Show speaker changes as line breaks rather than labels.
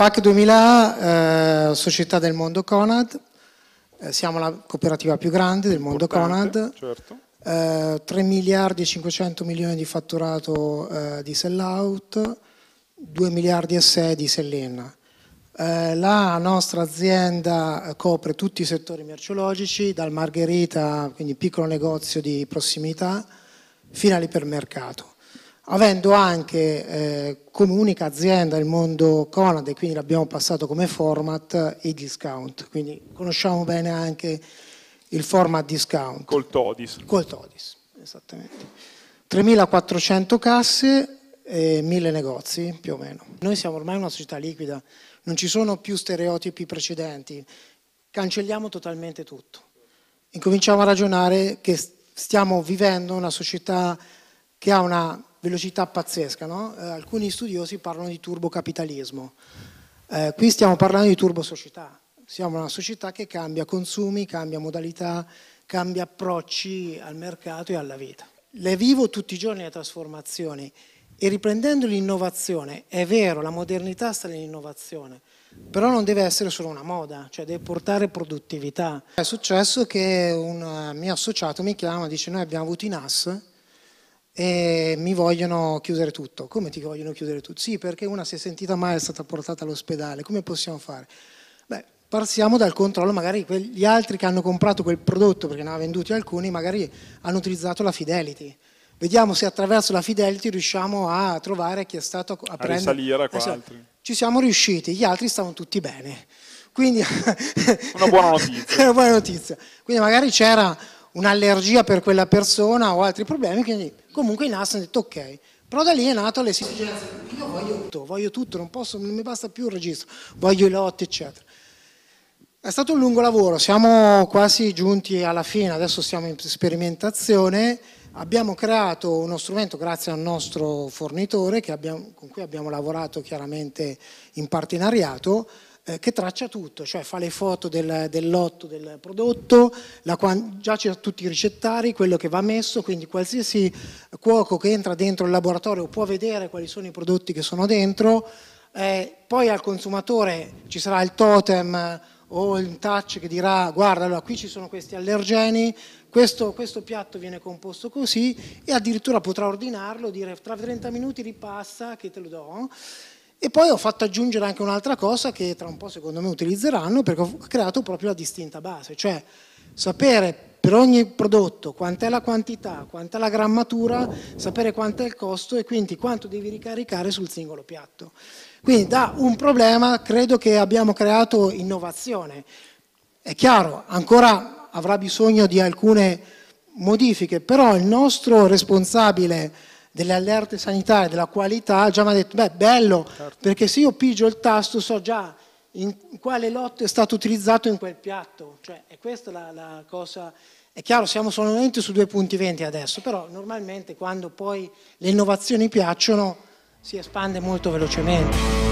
PAC 2000, eh, società del mondo Conad, eh, siamo la cooperativa più grande del mondo Conad, certo. eh, 3 miliardi e 500 milioni di fatturato eh, di sell out, 2 miliardi e 6 di sell in. Eh, la nostra azienda eh, copre tutti i settori merceologici, dal margherita, quindi piccolo negozio di prossimità, fino all'ipermercato avendo anche eh, come unica azienda il mondo Conad e quindi l'abbiamo passato come format i discount, quindi conosciamo bene anche il format discount. Col Todis. Col Todis, esattamente. 3.400 casse e 1.000 negozi più o meno. Noi siamo ormai una società liquida, non ci sono più stereotipi precedenti, cancelliamo totalmente tutto. Incominciamo a ragionare che stiamo vivendo una società che ha una velocità pazzesca. No? Eh, alcuni studiosi parlano di turbocapitalismo. Eh, qui stiamo parlando di turbosocietà. Siamo una società che cambia consumi, cambia modalità, cambia approcci al mercato e alla vita. Le vivo tutti i giorni le trasformazioni e riprendendo l'innovazione, è vero, la modernità sta nell'innovazione, però non deve essere solo una moda, cioè deve portare produttività. È successo che un mio associato mi chiama e dice noi abbiamo avuto i NAS e mi vogliono chiudere tutto. Come ti vogliono chiudere tutto? Sì, perché una si è sentita male, è stata portata all'ospedale, come possiamo fare? Beh, partiamo dal controllo, magari gli altri che hanno comprato quel prodotto, perché ne ha venduti alcuni, magari hanno utilizzato la Fidelity. Vediamo se attraverso la Fidelity riusciamo a trovare chi è stato a, a prendere... risalire esatto. qua eh, altri. Ci siamo riusciti, gli altri stavano tutti bene. Quindi... una buona notizia. una buona notizia. Quindi magari c'era un'allergia per quella persona o altri problemi, quindi comunque i NAS hanno detto ok. Però da lì è nato l'esigenza, io voglio tutto, voglio tutto, non, posso, non mi basta più il registro, voglio i lotti, eccetera. È stato un lungo lavoro, siamo quasi giunti alla fine, adesso siamo in sperimentazione, abbiamo creato uno strumento grazie al nostro fornitore abbiamo, con cui abbiamo lavorato chiaramente in partenariato, eh, che traccia tutto, cioè fa le foto del, del lotto del prodotto, la, già c'è tutti i ricettari, quello che va messo, quindi qualsiasi cuoco che entra dentro il laboratorio può vedere quali sono i prodotti che sono dentro, eh, poi al consumatore ci sarà il totem o il touch che dirà guarda allora qui ci sono questi allergeni, questo, questo, piatto viene composto così e addirittura potrà ordinarlo, dire tra 30 minuti ripassa che te lo do e poi ho fatto aggiungere anche un'altra cosa che tra un po' secondo me utilizzeranno perché ho creato proprio la distinta base, cioè sapere per ogni prodotto quant'è la quantità, quant'è la grammatura, sapere quant'è il costo e quindi quanto devi ricaricare sul singolo piatto. Quindi da un problema credo che abbiamo creato innovazione. È chiaro, ancora avrà bisogno di alcune modifiche, però il nostro responsabile delle allerte sanitarie, della qualità, già mi ha detto, beh, bello, certo. perché se io pigio il tasto so già in quale lotto è stato utilizzato in quel piatto. Cioè, è questa la, la cosa... È chiaro, siamo solamente su due punti venti adesso, però normalmente quando poi le innovazioni piacciono si espande molto velocemente.